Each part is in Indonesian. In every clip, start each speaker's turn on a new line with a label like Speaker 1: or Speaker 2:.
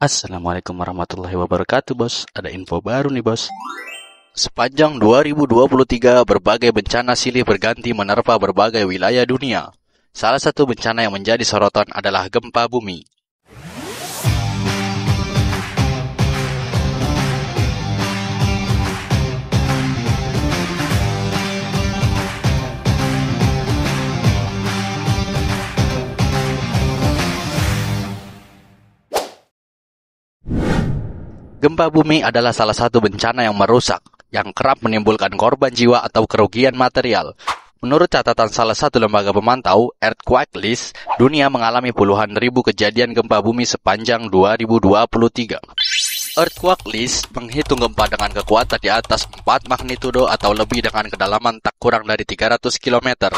Speaker 1: Assalamualaikum warahmatullahi wabarakatuh bos Ada info baru nih bos Sepanjang 2023 berbagai bencana silih berganti menerpa berbagai wilayah dunia Salah satu bencana yang menjadi sorotan adalah gempa bumi Gempa bumi adalah salah satu bencana yang merusak, yang kerap menimbulkan korban jiwa atau kerugian material. Menurut catatan salah satu lembaga pemantau, Earthquake List, dunia mengalami puluhan ribu kejadian gempa bumi sepanjang 2023. Earthquake List menghitung gempa dengan kekuatan di atas 4 magnitudo atau lebih dengan kedalaman tak kurang dari 300 km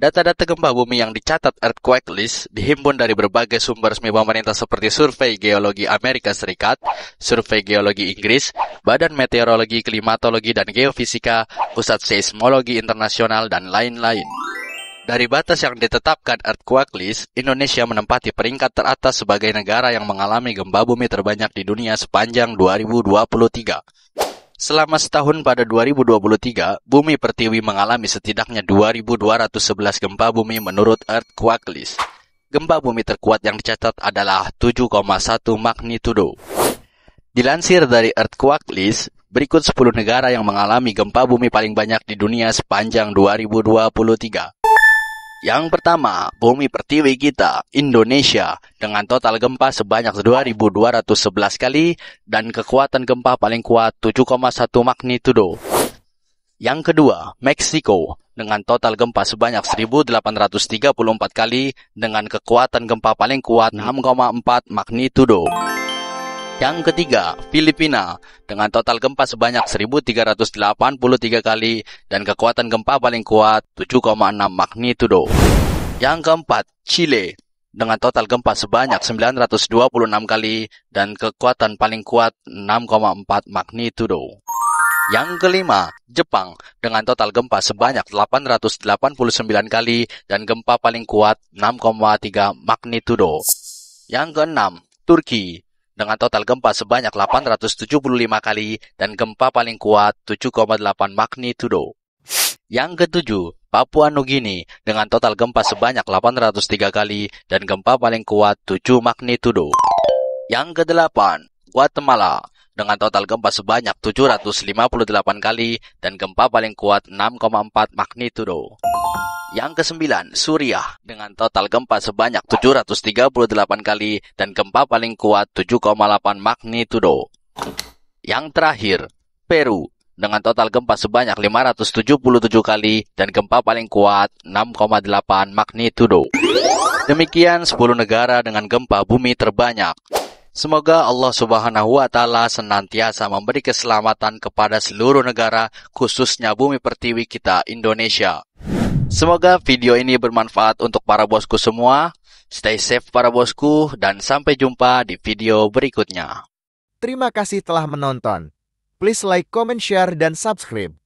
Speaker 1: Data-data gempa bumi yang dicatat earthquake list dihimpun dari berbagai sumber resmi pemerintah seperti Survei Geologi Amerika Serikat, Survei Geologi Inggris, Badan Meteorologi, Klimatologi, dan Geofisika, Pusat Seismologi Internasional, dan lain-lain. Dari batas yang ditetapkan earthquake list, Indonesia menempati peringkat teratas sebagai negara yang mengalami gempa bumi terbanyak di dunia sepanjang 2023. Selama setahun pada 2023, bumi pertiwi mengalami setidaknya 2.211 gempa bumi menurut Earthquake List. Gempa bumi terkuat yang dicatat adalah 7,1 magnitudo. Dilansir dari Earthquake List, berikut 10 negara yang mengalami gempa bumi paling banyak di dunia sepanjang 2023. Yang pertama, bumi pertiwi kita, Indonesia, dengan total gempa sebanyak 2.211 kali dan kekuatan gempa paling kuat 7,1 magnitudo. Yang kedua, Meksiko, dengan total gempa sebanyak 1.834 kali dengan kekuatan gempa paling kuat 6,4 hmm. magnitudo. Yang ketiga, Filipina dengan total gempa sebanyak 1383 kali dan kekuatan gempa paling kuat 7,6 magnitudo. Yang keempat, Chile dengan total gempa sebanyak 926 kali dan kekuatan paling kuat 6,4 magnitudo. Yang kelima, Jepang dengan total gempa sebanyak 889 kali dan gempa paling kuat 6,3 magnitudo. Yang keenam, Turki dengan total gempa sebanyak 875 kali dan gempa paling kuat 7,8 magnitudo. Yang ketujuh, Papua Nugini dengan total gempa sebanyak 803 kali dan gempa paling kuat 7 magnitudo. Yang kedelapan, Guatemala dengan total gempa sebanyak 758 kali dan gempa paling kuat 6,4 magnitudo. Yang kesembilan, Suriah dengan total gempa sebanyak 738 kali dan gempa paling kuat 7,8 magnitudo. Yang terakhir, Peru dengan total gempa sebanyak 577 kali dan gempa paling kuat 6,8 magnitudo. Demikian 10 negara dengan gempa bumi terbanyak. Semoga Allah Subhanahu wa taala senantiasa memberi keselamatan kepada seluruh negara khususnya bumi pertiwi kita Indonesia. Semoga video ini bermanfaat untuk para bosku semua. Stay safe para bosku dan sampai jumpa di video berikutnya. Terima kasih telah menonton. Please like, comment, share, dan subscribe.